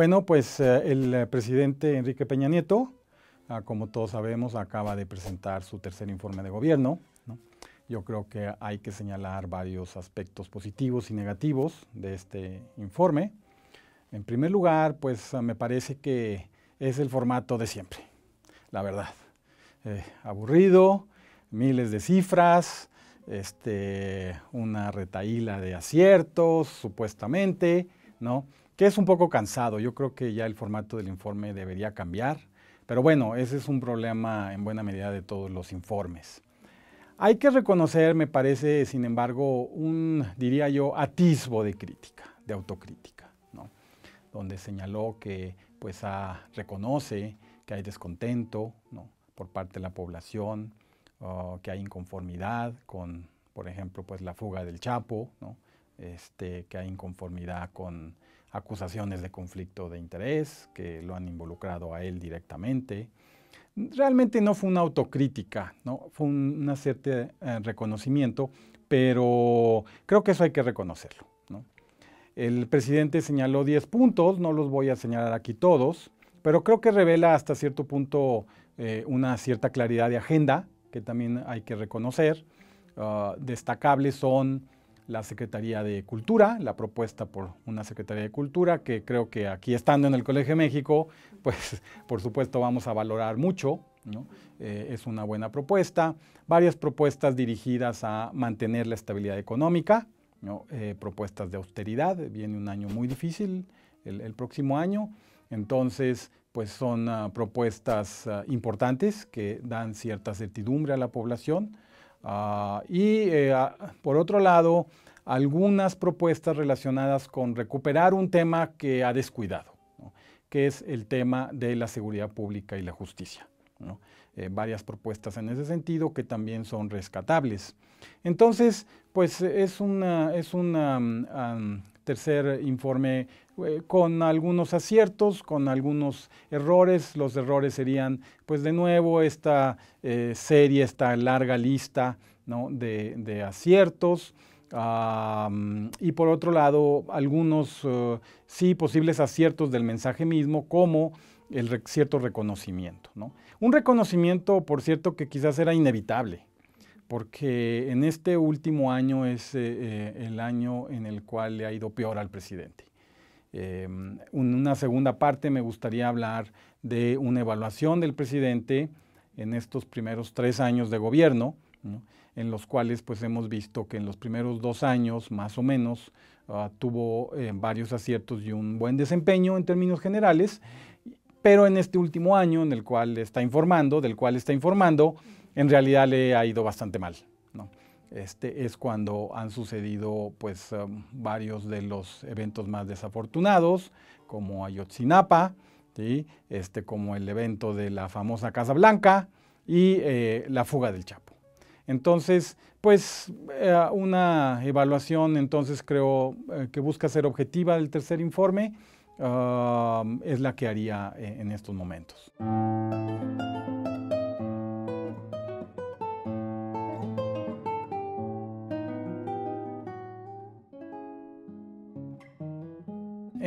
Bueno, pues eh, el eh, presidente Enrique Peña Nieto, ah, como todos sabemos, acaba de presentar su tercer informe de gobierno. Yo creo que hay que señalar varios aspectos positivos y negativos de este informe. En primer lugar, pues me parece que es el formato de siempre, la verdad. Eh, aburrido, miles de cifras, este, una retaíla de aciertos, supuestamente, ¿no? que es un poco cansado. Yo creo que ya el formato del informe debería cambiar, pero bueno, ese es un problema en buena medida de todos los informes. Hay que reconocer, me parece, sin embargo, un, diría yo, atisbo de crítica, de autocrítica, donde señaló que pues, ah, reconoce que hay descontento ¿no? por parte de la población, ah, que hay inconformidad con, por ejemplo, pues, la fuga del Chapo, este, que hay inconformidad con acusaciones de conflicto de interés que lo han involucrado a él directamente. Realmente no fue una autocrítica, ¿no? fue un cierto eh, reconocimiento, pero creo que eso hay que reconocerlo. El presidente señaló 10 puntos, no los voy a señalar aquí todos, pero creo que revela hasta cierto punto eh, una cierta claridad de agenda que también hay que reconocer. Ah, destacables son la Secretaría de Cultura, la propuesta por una Secretaría de Cultura, que creo que aquí estando en el Colegio de México, pues por supuesto vamos a valorar mucho, eh, es una buena propuesta, varias propuestas dirigidas a mantener la estabilidad económica, eh, propuestas de austeridad, viene un año muy difícil el, próximo año, entonces pues son ah, propuestas ah, importantes que dan cierta certidumbre a la población, Ah, y eh, por otro lado, algunas propuestas relacionadas con recuperar un tema que ha descuidado, que es el tema de la seguridad pública y la justicia. Eh, varias propuestas en ese sentido que también son rescatables. Entonces, pues es un es mm, tercer informe eh, con algunos aciertos, con algunos errores. Los errores serían, pues de nuevo, esta eh, serie, esta larga lista de, aciertos. y por otro lado, algunos eh, sí posibles aciertos del mensaje mismo, como el cierto reconocimiento. Un reconocimiento, por cierto, que quizás era inevitable, porque en este último año es el año en el cual le ha ido peor al presidente en em, una segunda parte me gustaría hablar de una evaluación del presidente en estos primeros tres años de gobierno, en los cuales pues hemos visto que en los primeros dos años más o menos ah, tuvo eh, varios aciertos y un buen desempeño en términos generales, pero en este último año en el cual está informando, del cual está informando, en realidad le ha ido bastante mal. Este, es cuando han sucedido pues, um, varios de los eventos más desafortunados, como Ayotzinapa, ¿sí? este, como el evento de la famosa Casa Blanca y eh, la fuga del Chapo. Entonces, pues eh, una evaluación, entonces creo eh, que busca ser objetiva del tercer informe, um, es la que haría en estos momentos.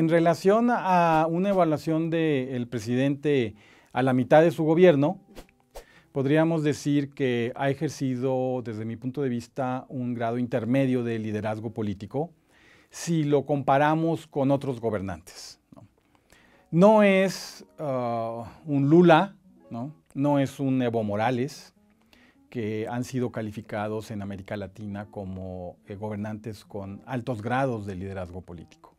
en relación a una evaluación del presidente a la mitad de su gobierno, podríamos decir que ha ejercido, desde mi punto de vista, un grado intermedio de liderazgo político si lo comparamos con otros gobernantes. No, es uh, un Lula, ¿no? es un Evo Morales, que han sido calificados en América Latina como eh, gobernantes con altos grados de liderazgo político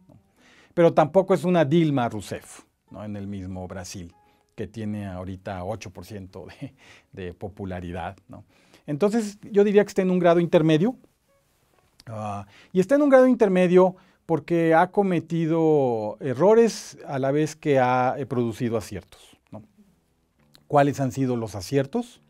pero tampoco es una Dilma Rousseff en el mismo Brasil, que tiene ahorita 8% de, popularidad. Entonces yo diría que está en un grado intermedio, ah, y está en un grado intermedio porque ha cometido errores a la vez que ha eh, producido aciertos. ¿Cuáles han sido los aciertos?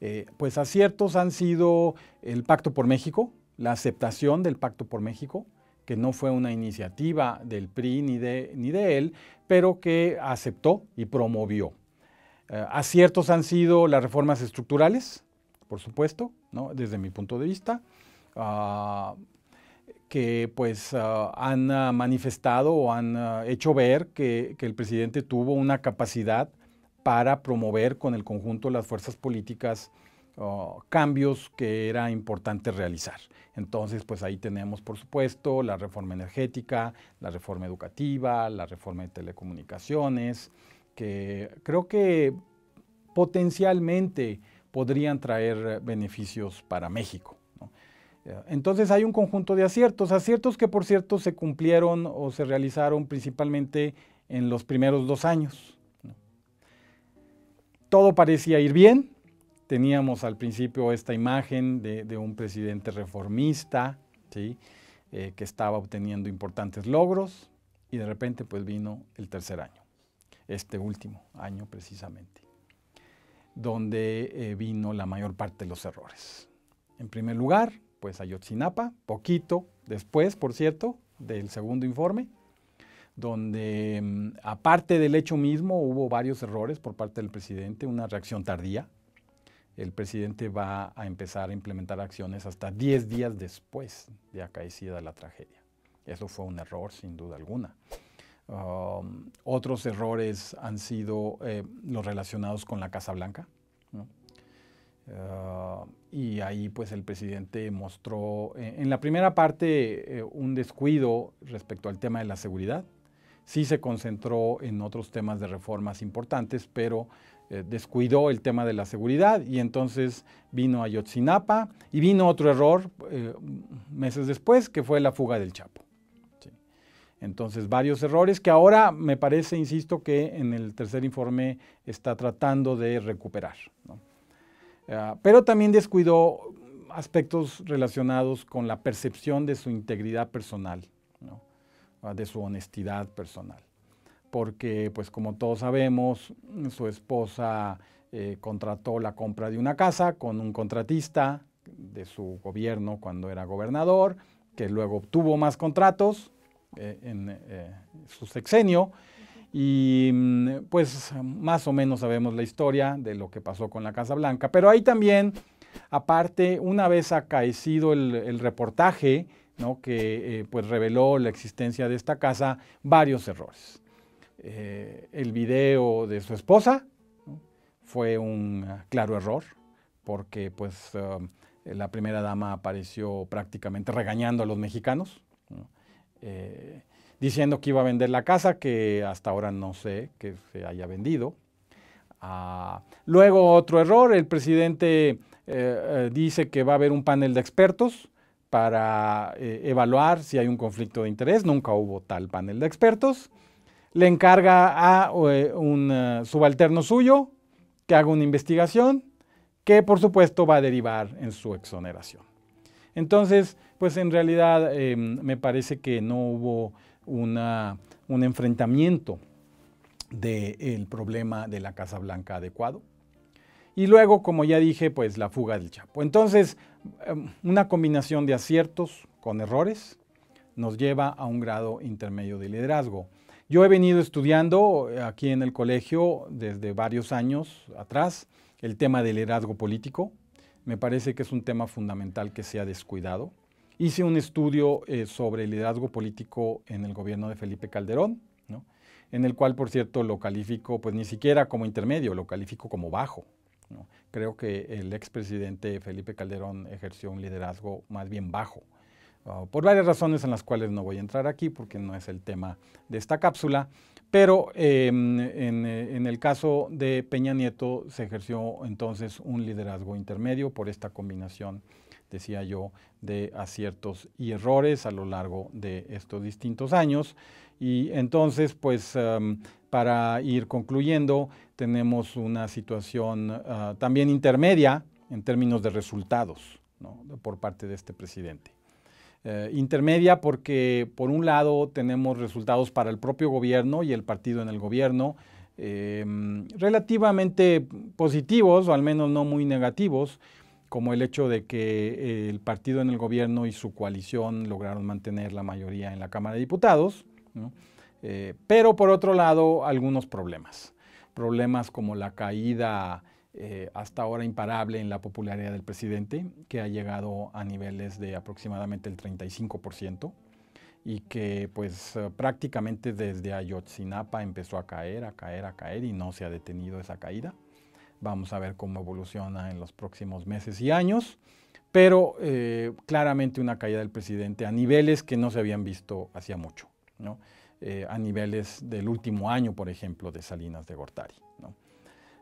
Eh, pues aciertos han sido el Pacto por México, la aceptación del Pacto por México, que no fue una iniciativa del PRI ni de, él, pero que aceptó y promovió. Eh, aciertos han sido las reformas estructurales, por supuesto, desde mi punto de vista, ah, que pues ah, han ah, manifestado o han hecho ver que, que, el presidente tuvo una capacidad para promover con el conjunto las fuerzas políticas Oh, cambios que era importante realizar. Entonces, pues ahí tenemos, por supuesto, la reforma energética, la reforma educativa, la reforma de telecomunicaciones, que creo que potencialmente podrían traer beneficios para México. Eh, entonces hay un conjunto de aciertos, aciertos que por cierto se cumplieron o se realizaron principalmente en los primeros dos años. Todo parecía ir bien, Teníamos al principio esta imagen de, un presidente reformista, ¿sí? Eh, que estaba obteniendo importantes logros y de repente pues vino el tercer año, este último año precisamente, donde eh, vino la mayor parte de los errores. En primer lugar, pues Ayotzinapa, poquito después, por cierto, del segundo informe, donde mm, aparte del hecho mismo hubo varios errores por parte del presidente, una reacción tardía, el presidente va a empezar a implementar acciones hasta 10 días después de acaecida la tragedia. Eso fue un error, sin duda alguna. Um, otros errores han sido eh, los relacionados con la Casa Blanca. Uh, y ahí pues el presidente mostró eh, en la primera parte eh, un descuido respecto al tema de la seguridad. Sí se concentró en otros temas de reformas importantes, pero eh, descuidó el tema de la seguridad y entonces vino a Yotzinapa y vino otro error eh, meses después que fue la fuga del Chapo. Entonces varios errores que ahora me parece, insisto, que en el tercer informe está tratando de recuperar. Eh, pero también descuidó aspectos relacionados con la percepción de su integridad personal, ah, de su honestidad personal porque pues como todos sabemos, su esposa eh, contrató la compra de una casa con un contratista de su gobierno cuando era gobernador, que luego obtuvo más contratos eh, en eh, su sexenio. Y mm, pues más o menos sabemos la historia de lo que pasó con la Casa Blanca. Pero ahí también, aparte, una vez acaecido el, reportaje, que pues, reveló la existencia de esta casa, varios errores. Eh, el video de su esposa fue un ah, claro error, porque pues um, la primera dama apareció prácticamente regañando a los mexicanos, eh, diciendo que iba a vender la casa, que hasta ahora no sé que se haya vendido. Ah, luego otro error, el presidente eh, dice que va a haber un panel de expertos para evaluar si hay un conflicto de interés, nunca hubo tal panel de expertos le encarga a eh, un eh, subalterno suyo que haga una investigación que por supuesto va a derivar en su exoneración. Entonces, pues en realidad em, me parece que no hubo un enfrentamiento del problema de la Casa Blanca adecuado. Y luego, como ya dije, pues la fuga del Chapo. Entonces, em, una combinación de aciertos con errores nos lleva a un grado intermedio de liderazgo. Yo he venido estudiando eh, aquí en el colegio desde varios años atrás el tema del liderazgo político. Me parece que es un tema fundamental que se ha descuidado. Hice un estudio eh, sobre el liderazgo político en el gobierno de Felipe Calderón, en el cual, por cierto, lo califico pues ni siquiera como intermedio, lo califico como bajo. Creo que el expresidente Felipe Calderón ejerció un liderazgo más bien bajo. Ah, por varias razones en las cuales no voy a entrar aquí porque no es el tema de esta cápsula, pero em, en, el caso de Peña Nieto se ejerció entonces un liderazgo intermedio por esta combinación, decía yo, de aciertos y errores a lo largo de estos distintos años. Y entonces, pues em, para ir concluyendo, tenemos una situación ah, también intermedia en términos de resultados por parte de este presidente. Eh, intermedia porque por un lado tenemos resultados para el propio gobierno y el partido en el gobierno em, relativamente positivos o al menos no muy negativos como el hecho de que eh, el partido en el gobierno y su coalición lograron mantener la mayoría en la Cámara de Diputados, eh, pero por otro lado algunos problemas, problemas como la caída eh, hasta ahora imparable en la popularidad del presidente, que ha llegado a niveles de aproximadamente el 35% y que pues eh, prácticamente desde Ayotzinapa empezó a caer, a caer, a caer y no se ha detenido esa caída. Vamos a ver cómo evoluciona en los próximos meses y años, pero eh, claramente una caída del presidente a niveles que no se habían visto hacía mucho, ¿no? a niveles del último año, por ejemplo, de Salinas de Gortari.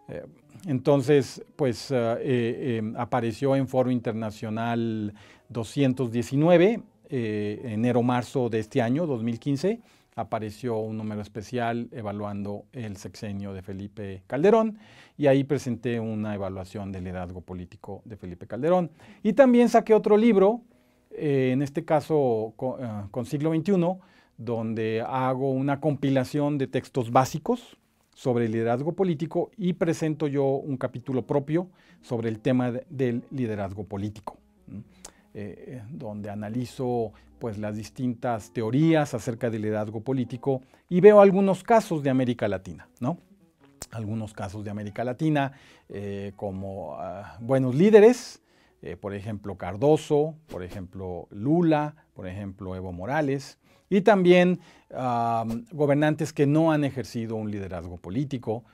Eh, entonces, pues ah, eh, em, apareció en Foro Internacional 219, eh, enero-marzo de este año, 2015, apareció un número especial evaluando el sexenio de Felipe Calderón y ahí presenté una evaluación del liderazgo político de Felipe Calderón. Y también saqué otro libro, en este caso con, ah, con siglo XXI, donde hago una compilación de textos básicos sobre el liderazgo político y presento yo un capítulo propio sobre el tema del liderazgo político, eh, donde analizo pues las distintas teorías acerca del liderazgo político y veo algunos casos de América Latina, ¿no? Algunos casos de América Latina eh, como ah, buenos líderes, eh, por ejemplo Cardoso, por ejemplo Lula, por ejemplo Evo Morales, y también gobernantes que no han ejercido un liderazgo político,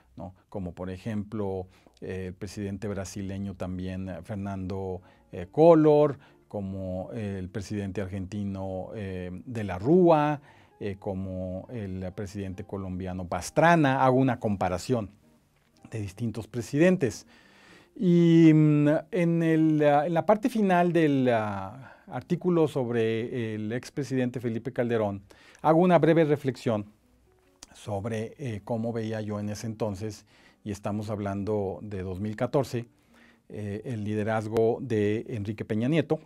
como por ejemplo eh, el presidente brasileño también eh, Fernando eh, Collor, como el presidente argentino de la Rúa, como el presidente colombiano Pastrana. Hago una comparación de distintos presidentes. Y mm, en, ah, en la parte final del ah, artículo sobre el expresidente Felipe Calderón, hago una breve reflexión sobre eh, cómo veía yo en ese entonces, y estamos hablando de 2014, eh, el liderazgo de Enrique Peña Nieto.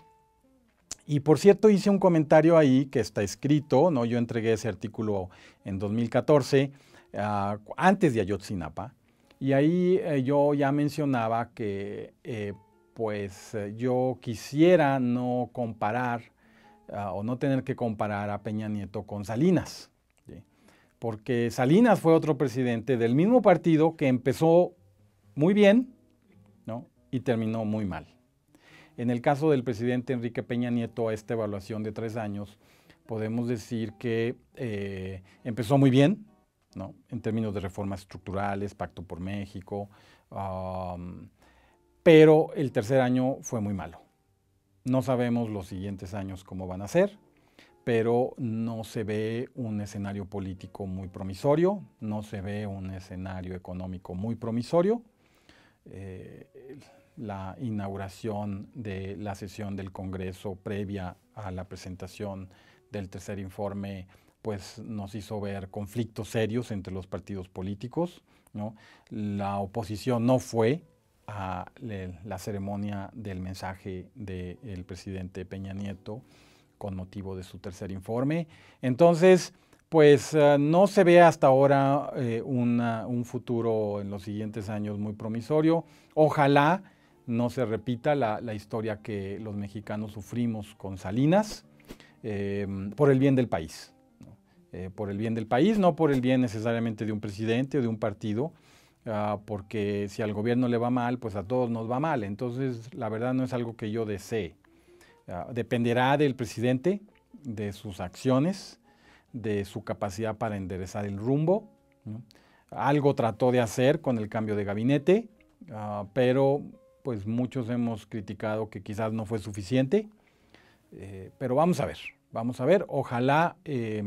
Y por cierto, hice un comentario ahí que está escrito, ¿no? yo entregué ese artículo en 2014, ah, antes de Ayotzinapa, y ahí eh, yo ya mencionaba que pues eh, yo quisiera no comparar ah, o no tener que comparar a Peña Nieto con Salinas, porque Salinas fue otro presidente del mismo partido que empezó muy bien y terminó muy mal. En el caso del presidente Enrique Peña Nieto, a esta evaluación de tres años, podemos decir que eh, empezó muy bien, en términos de reformas estructurales, Pacto por México, pero el tercer año fue muy malo. No sabemos los siguientes años cómo van a ser, pero no se ve un escenario político muy promisorio, no se ve un escenario económico muy promisorio. Eh, la inauguración de la sesión del Congreso previa a la presentación del tercer informe pues nos hizo ver conflictos serios entre los partidos políticos. La oposición no fue a la ceremonia del mensaje del presidente Peña Nieto con motivo de su tercer informe. Entonces, pues eh, no se ve hasta ahora eh, un futuro en los siguientes años muy promisorio. Ojalá no se repita la, historia que los mexicanos sufrimos con Salinas eh, por el bien del país. por el bien del país, no por el bien necesariamente de un presidente o de un partido, Ah, porque si al gobierno le va mal, pues a todos nos va mal. Entonces, la verdad no es algo que yo desee. Ah, dependerá del presidente, de sus acciones, de su capacidad para enderezar el rumbo. Algo trató de hacer con el cambio de gabinete, ah, pero pues muchos hemos criticado que quizás no fue suficiente. Eh, pero vamos a ver, vamos a ver. Ojalá eh,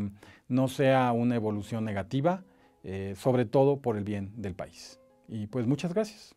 no sea una evolución negativa. Eh, sobre todo por el bien del país. Y pues muchas gracias.